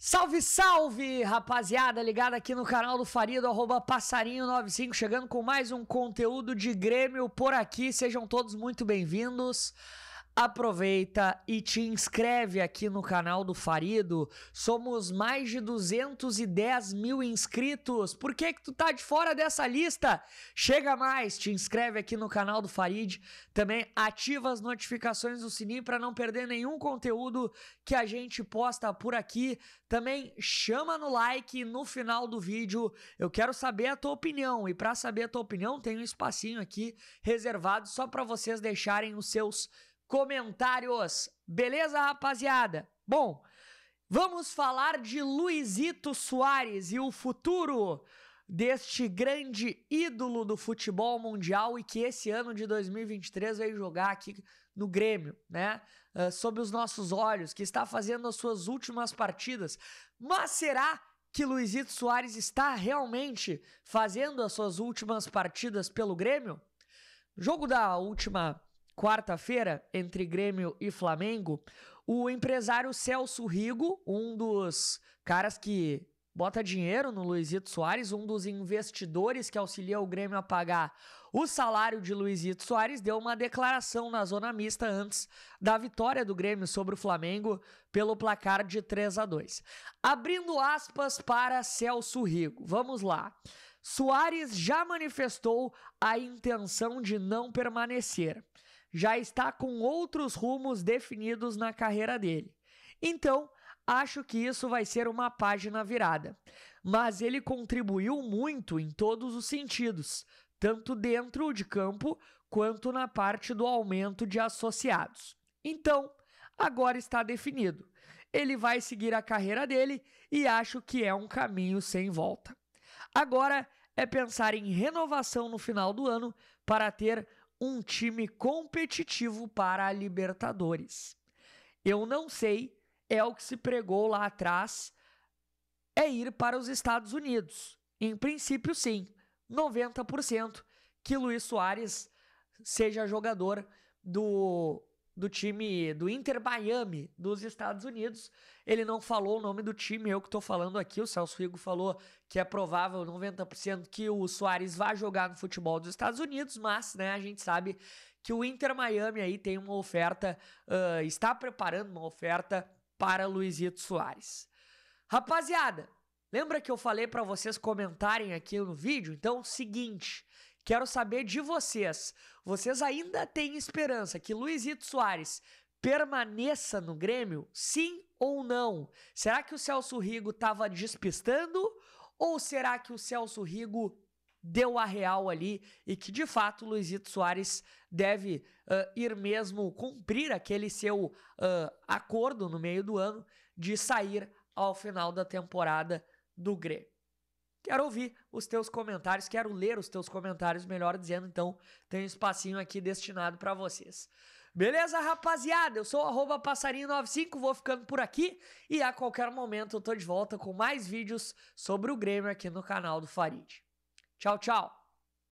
Salve, salve, rapaziada, ligada aqui no canal do Faria do arroba passarinho95, chegando com mais um conteúdo de Grêmio por aqui. Sejam todos muito bem-vindos. Aproveita e te inscreve aqui no canal do Farido. Somos mais de 210 mil inscritos. Por que que tu tá de fora dessa lista? Chega mais, te inscreve aqui no canal do Farid. Também ativa as notificações do sininho para não perder nenhum conteúdo que a gente posta por aqui. Também chama no like no final do vídeo. Eu quero saber a tua opinião e para saber a tua opinião tem um espacinho aqui reservado só para vocês deixarem os seus comentários. Beleza, rapaziada? Bom, vamos falar de Luizito Soares e o futuro deste grande ídolo do futebol mundial e que esse ano de 2023 veio jogar aqui no Grêmio, né? Uh, sob os nossos olhos, que está fazendo as suas últimas partidas. Mas será que Luizito Soares está realmente fazendo as suas últimas partidas pelo Grêmio? jogo da última quarta-feira, entre Grêmio e Flamengo, o empresário Celso Rigo, um dos caras que bota dinheiro no Luizito Soares, um dos investidores que auxilia o Grêmio a pagar o salário de Luizito Soares, deu uma declaração na zona mista antes da vitória do Grêmio sobre o Flamengo pelo placar de 3 a 2. Abrindo aspas para Celso Rigo. Vamos lá. Soares já manifestou a intenção de não permanecer já está com outros rumos definidos na carreira dele. Então, acho que isso vai ser uma página virada. Mas ele contribuiu muito em todos os sentidos, tanto dentro de campo quanto na parte do aumento de associados. Então, agora está definido. Ele vai seguir a carreira dele e acho que é um caminho sem volta. Agora é pensar em renovação no final do ano para ter um time competitivo para a Libertadores. Eu não sei, é o que se pregou lá atrás, é ir para os Estados Unidos. Em princípio, sim, 90% que Luiz Soares seja jogador do do time do Inter Miami dos Estados Unidos. Ele não falou o nome do time, eu que estou falando aqui. O Celso Rigo falou que é provável 90% que o Soares vá jogar no futebol dos Estados Unidos, mas né, a gente sabe que o Inter Miami aí tem uma oferta, uh, está preparando uma oferta para Luizito Soares. Rapaziada, lembra que eu falei para vocês comentarem aqui no vídeo? Então, seguinte, Quero saber de vocês. Vocês ainda têm esperança que Luizito Soares permaneça no Grêmio? Sim ou não? Será que o Celso Rigo estava despistando? Ou será que o Celso Rigo deu a real ali e que de fato o Luizito Soares deve uh, ir mesmo cumprir aquele seu uh, acordo no meio do ano de sair ao final da temporada do Grêmio? Quero ouvir os teus comentários, quero ler os teus comentários, melhor dizendo, então tem um espacinho aqui destinado para vocês. Beleza, rapaziada? Eu sou o passarinho95, vou ficando por aqui e a qualquer momento eu tô de volta com mais vídeos sobre o Grêmio aqui no canal do Farid. Tchau, tchau!